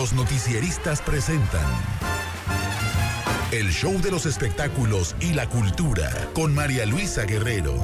los noticieristas presentan el show de los espectáculos y la cultura con María Luisa Guerrero.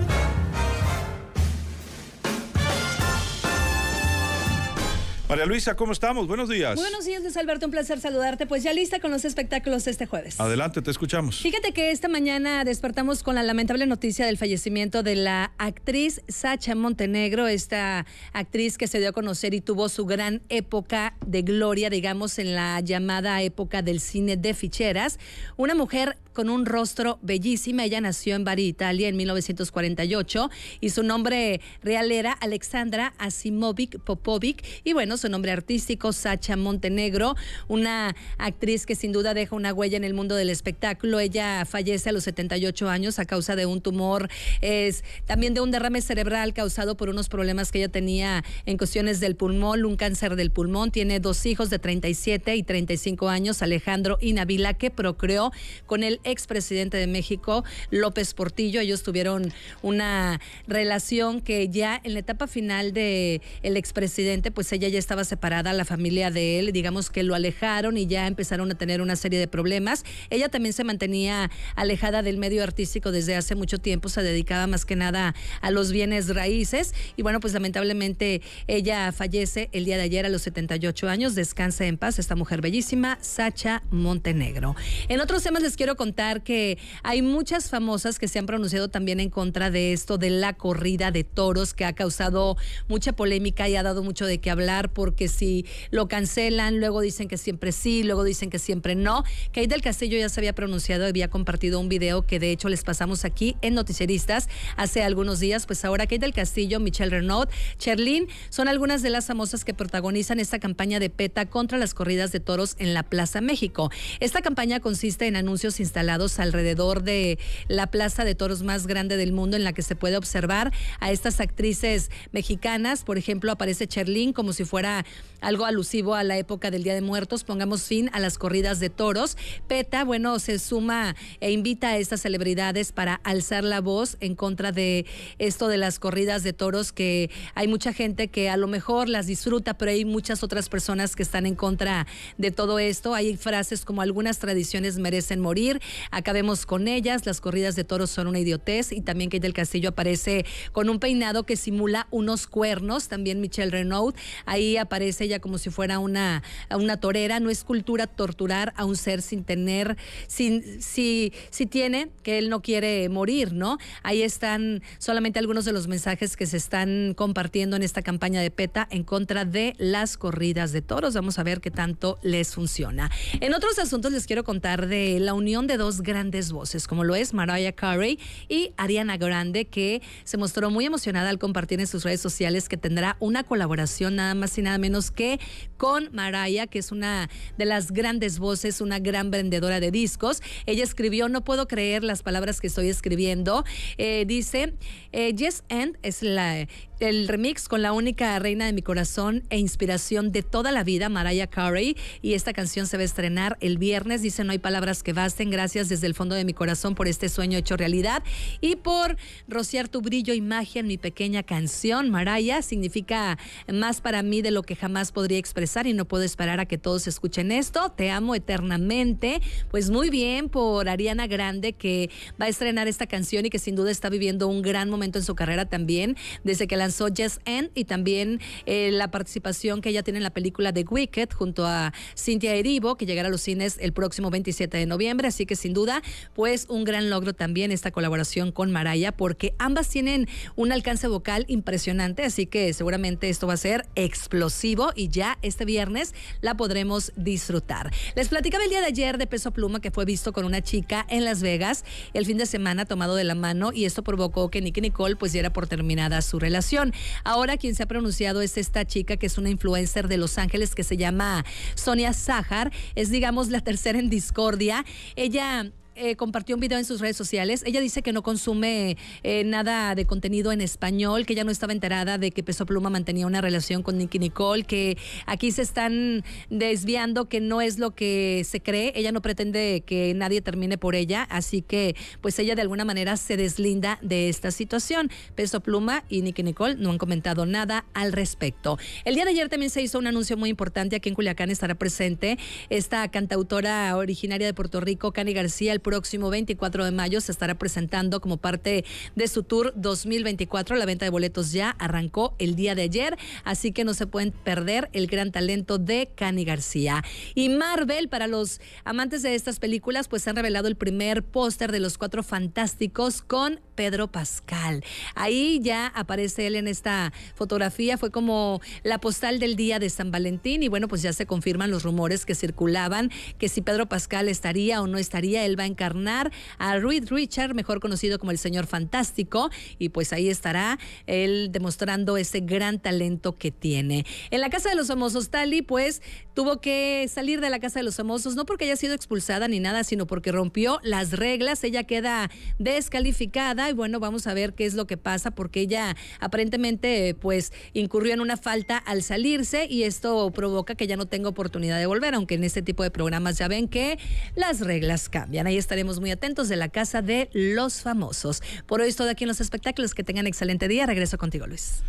María Luisa, ¿cómo estamos? Buenos días. Buenos días, Luis Alberto, un placer saludarte. Pues ya lista con los espectáculos este jueves. Adelante, te escuchamos. Fíjate que esta mañana despertamos con la lamentable noticia del fallecimiento de la actriz Sacha Montenegro, esta actriz que se dio a conocer y tuvo su gran época de gloria, digamos, en la llamada época del cine de ficheras. Una mujer con un rostro bellísima, Ella nació en Bari, Italia, en 1948 y su nombre real era Alexandra Asimovic Popovic y bueno, su nombre artístico Sacha Montenegro, una actriz que sin duda deja una huella en el mundo del espectáculo. Ella fallece a los 78 años a causa de un tumor, es también de un derrame cerebral causado por unos problemas que ella tenía en cuestiones del pulmón, un cáncer del pulmón. Tiene dos hijos de 37 y 35 años, Alejandro y Navila, que procreó con el expresidente de México, López Portillo. Ellos tuvieron una relación que ya en la etapa final de expresidente, pues ella ya estaba separada, la familia de él, digamos que lo alejaron y ya empezaron a tener una serie de problemas. Ella también se mantenía alejada del medio artístico desde hace mucho tiempo, se dedicaba más que nada a los bienes raíces y bueno, pues lamentablemente ella fallece el día de ayer a los 78 años. descansa en paz esta mujer bellísima, Sacha Montenegro. En otros temas les quiero contar que hay muchas famosas que se han pronunciado también en contra de esto, de la corrida de toros, que ha causado mucha polémica y ha dado mucho de qué hablar, porque si lo cancelan, luego dicen que siempre sí, luego dicen que siempre no. Kate del Castillo ya se había pronunciado, había compartido un video que de hecho les pasamos aquí en Noticieristas hace algunos días. Pues ahora Kate del Castillo, Michelle Renaud, Cherlin, son algunas de las famosas que protagonizan esta campaña de PETA contra las corridas de toros en la Plaza México. Esta campaña consiste en anuncios instalados alrededor de la plaza de toros más grande del mundo en la que se puede observar a estas actrices mexicanas. Por ejemplo, aparece Cherlín como si fuera algo alusivo a la época del Día de Muertos. Pongamos fin a las corridas de toros. PETA, bueno, se suma e invita a estas celebridades para alzar la voz en contra de esto de las corridas de toros, que hay mucha gente que a lo mejor las disfruta, pero hay muchas otras personas que están en contra de todo esto. Hay frases como algunas tradiciones merecen morir, Acabemos con ellas. Las corridas de toros son una idiotez y también Kate del Castillo aparece con un peinado que simula unos cuernos. También Michelle Renaud. Ahí aparece ella como si fuera una, una torera. No es cultura torturar a un ser sin tener, sin, si, si tiene, que él no quiere morir, ¿no? Ahí están solamente algunos de los mensajes que se están compartiendo en esta campaña de PETA en contra de las corridas de toros. Vamos a ver qué tanto les funciona. En otros asuntos les quiero contar de la unión de dos grandes voces, como lo es Mariah Carey y Ariana Grande, que se mostró muy emocionada al compartir en sus redes sociales que tendrá una colaboración nada más y nada menos que con Mariah, que es una de las grandes voces, una gran vendedora de discos. Ella escribió, no puedo creer las palabras que estoy escribiendo. Eh, dice, eh, Yes and es la el remix con la única reina de mi corazón e inspiración de toda la vida, Mariah Carey. Y esta canción se va a estrenar el viernes. Dice, no hay palabras que basten. Gracias desde el fondo de mi corazón por este sueño hecho realidad y por rociar tu brillo y magia en mi pequeña canción. Mariah significa más para mí de lo que jamás podría expresar y no puedo esperar a que todos escuchen esto. Te amo eternamente. Pues muy bien por Ariana Grande que va a estrenar esta canción y que sin duda está viviendo un gran momento en su carrera también. Desde que la lanzó Yes y también eh, la participación que ella tiene en la película The Wicked junto a Cynthia Erivo, que llegará a los cines el próximo 27 de noviembre. Así que sin duda, pues un gran logro también esta colaboración con Maraya, porque ambas tienen un alcance vocal impresionante, así que seguramente esto va a ser explosivo y ya este viernes la podremos disfrutar. Les platicaba el día de ayer de Peso Pluma que fue visto con una chica en Las Vegas el fin de semana tomado de la mano y esto provocó que Nicky Nicole pues diera por terminada su relación. Ahora quien se ha pronunciado es esta chica que es una influencer de Los Ángeles que se llama Sonia Zahar. Es, digamos, la tercera en discordia. Ella eh, compartió un video en sus redes sociales. Ella dice que no consume eh, nada de contenido en español, que ella no estaba enterada de que Peso Pluma mantenía una relación con Nicky Nicole, que aquí se están desviando, que no es lo que se cree. Ella no pretende que nadie termine por ella, así que pues ella de alguna manera se deslinda de esta situación. Peso Pluma y Nicky Nicole no han comentado nada al respecto. El día de ayer también se hizo un anuncio muy importante. Aquí en Culiacán estará presente esta cantautora originaria de Puerto Rico, Cani García, el próximo 24 de mayo se estará presentando como parte de su tour 2024. La venta de boletos ya arrancó el día de ayer, así que no se pueden perder el gran talento de Cani García. Y Marvel, para los amantes de estas películas, pues han revelado el primer póster de los cuatro fantásticos con Pedro Pascal. Ahí ya aparece él en esta fotografía, fue como la postal del día de San Valentín y bueno, pues ya se confirman los rumores que circulaban que si Pedro Pascal estaría o no estaría, él va a encarnar a Reed Richard, mejor conocido como el Señor Fantástico, y pues ahí estará él demostrando ese gran talento que tiene. En la Casa de los Famosos, Tali, pues tuvo que salir de la Casa de los Famosos, no porque haya sido expulsada ni nada, sino porque rompió las reglas, ella queda descalificada y bueno, vamos a ver qué es lo que pasa porque ella aparentemente pues incurrió en una falta al salirse y esto provoca que ya no tenga oportunidad de volver, aunque en este tipo de programas ya ven que las reglas cambian. Ahí está estaremos muy atentos de la Casa de los Famosos. Por hoy es todo aquí en los espectáculos. Que tengan excelente día. Regreso contigo, Luis.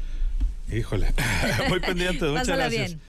Híjole, muy pendiente. Muchas gracias.